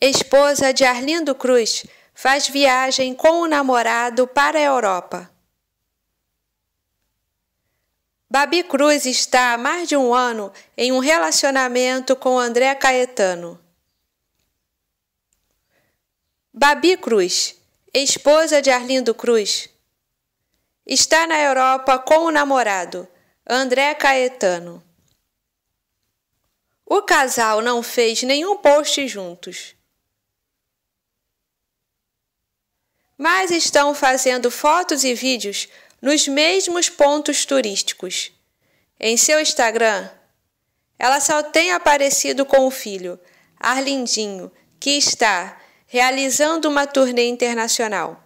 Esposa de Arlindo Cruz faz viagem com o namorado para a Europa. Babi Cruz está há mais de um ano em um relacionamento com André Caetano. Babi Cruz, esposa de Arlindo Cruz, está na Europa com o namorado, André Caetano. O casal não fez nenhum post juntos. mas estão fazendo fotos e vídeos nos mesmos pontos turísticos. Em seu Instagram, ela só tem aparecido com o filho, Arlindinho, que está realizando uma turnê internacional.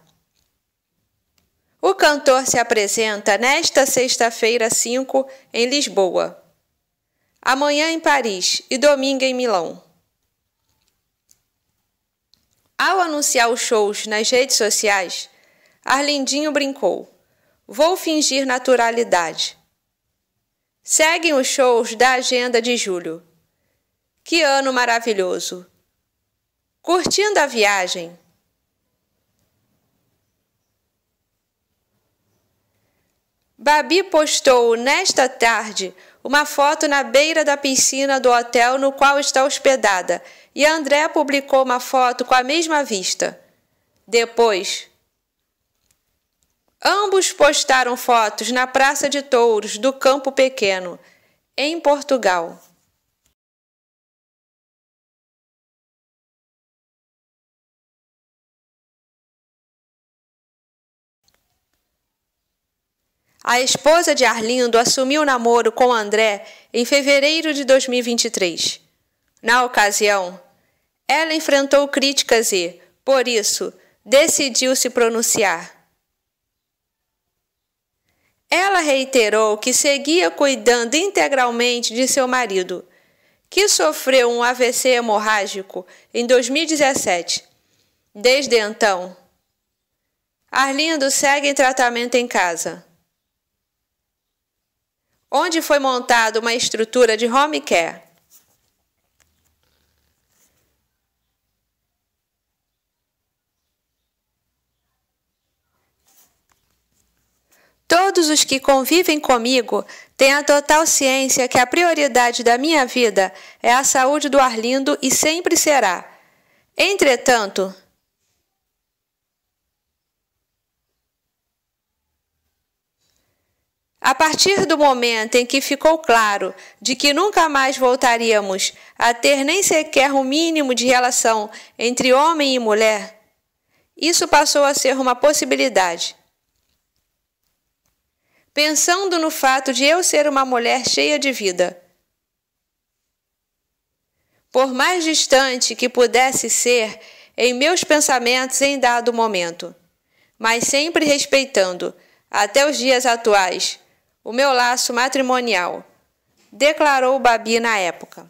O cantor se apresenta nesta sexta-feira 5 em Lisboa, amanhã em Paris e domingo em Milão. Ao anunciar os shows nas redes sociais, Arlindinho brincou: Vou fingir naturalidade. Seguem os shows da agenda de julho. Que ano maravilhoso! Curtindo a viagem, Babi postou nesta tarde uma foto na beira da piscina do hotel no qual está hospedada e André publicou uma foto com a mesma vista. Depois, ambos postaram fotos na Praça de Touros do Campo Pequeno, em Portugal. A esposa de Arlindo assumiu o namoro com André em fevereiro de 2023. Na ocasião, ela enfrentou críticas e, por isso, decidiu se pronunciar. Ela reiterou que seguia cuidando integralmente de seu marido, que sofreu um AVC hemorrágico em 2017. Desde então, Arlindo segue em tratamento em casa onde foi montada uma estrutura de home care. Todos os que convivem comigo têm a total ciência que a prioridade da minha vida é a saúde do Arlindo e sempre será. Entretanto, A partir do momento em que ficou claro de que nunca mais voltaríamos a ter nem sequer o um mínimo de relação entre homem e mulher, isso passou a ser uma possibilidade. Pensando no fato de eu ser uma mulher cheia de vida, por mais distante que pudesse ser em meus pensamentos em dado momento, mas sempre respeitando, até os dias atuais, o meu laço matrimonial, declarou Babi na época.